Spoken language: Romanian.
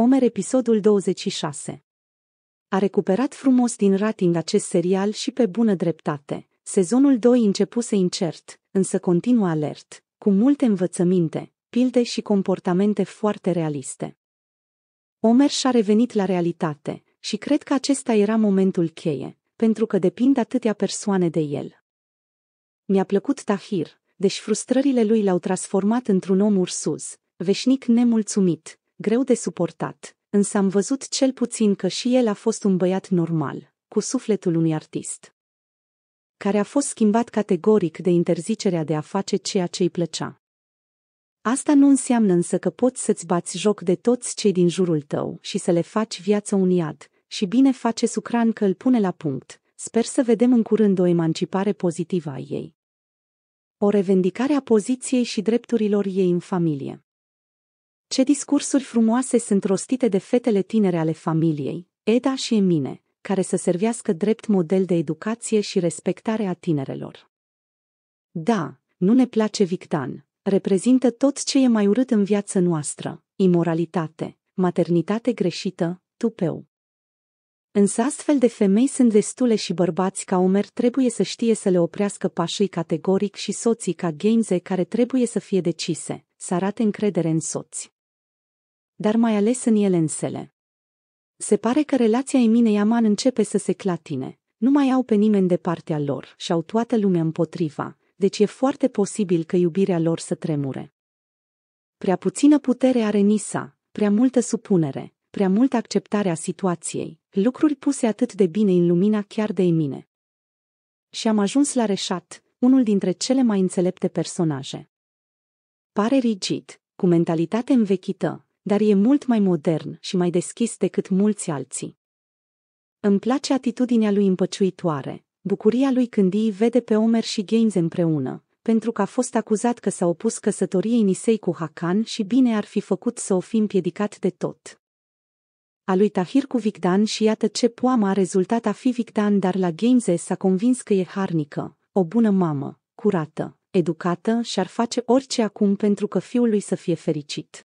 Omer episodul 26 A recuperat frumos din rating acest serial și pe bună dreptate. Sezonul 2 începuse incert, însă continuă alert, cu multe învățăminte, pilde și comportamente foarte realiste. Omer și-a revenit la realitate și cred că acesta era momentul cheie, pentru că depind atâtea persoane de el. Mi-a plăcut Tahir, deși frustrările lui l-au transformat într-un om ursuz, veșnic nemulțumit, greu de suportat, însă am văzut cel puțin că și el a fost un băiat normal, cu sufletul unui artist, care a fost schimbat categoric de interzicerea de a face ceea ce îi plăcea. Asta nu înseamnă însă că poți să-ți bați joc de toți cei din jurul tău și să le faci viața un iad, și bine face Sucran că îl pune la punct. Sper să vedem în curând o emancipare pozitivă a ei. O revendicare a poziției și drepturilor ei în familie. Ce discursuri frumoase sunt rostite de fetele tinere ale familiei, Eda și Emine, care să servească drept model de educație și respectare a tinerelor. Da, nu ne place Victan, reprezintă tot ce e mai urât în viața noastră, imoralitate, maternitate greșită, tupeu. Însă astfel de femei sunt destule și bărbați ca Omer trebuie să știe să le oprească pașii categoric și soții ca Gainze care trebuie să fie decise, să arate încredere în soți dar mai ales în ele însele. Se pare că relația Eminei Aman începe să se clatine. Nu mai au pe nimeni de partea lor și au toată lumea împotriva, deci e foarte posibil că iubirea lor să tremure. Prea puțină putere are Nisa, prea multă supunere, prea multă acceptare a situației, lucruri puse atât de bine în lumina chiar de mine. Și am ajuns la Reșat, unul dintre cele mai înțelepte personaje. Pare rigid, cu mentalitate învechită, dar e mult mai modern și mai deschis decât mulți alții. Îmi place atitudinea lui împăciuitoare, bucuria lui când îi vede pe Omer și Gaines împreună, pentru că a fost acuzat că s-a opus căsătoriei Nisei cu Hakan și bine ar fi făcut să o fi împiedicat de tot. A lui Tahir cu Vigdan și iată ce poamă a rezultat a fi Vigdan, dar la Games s-a convins că e harnică, o bună mamă, curată, educată și ar face orice acum pentru că fiul lui să fie fericit.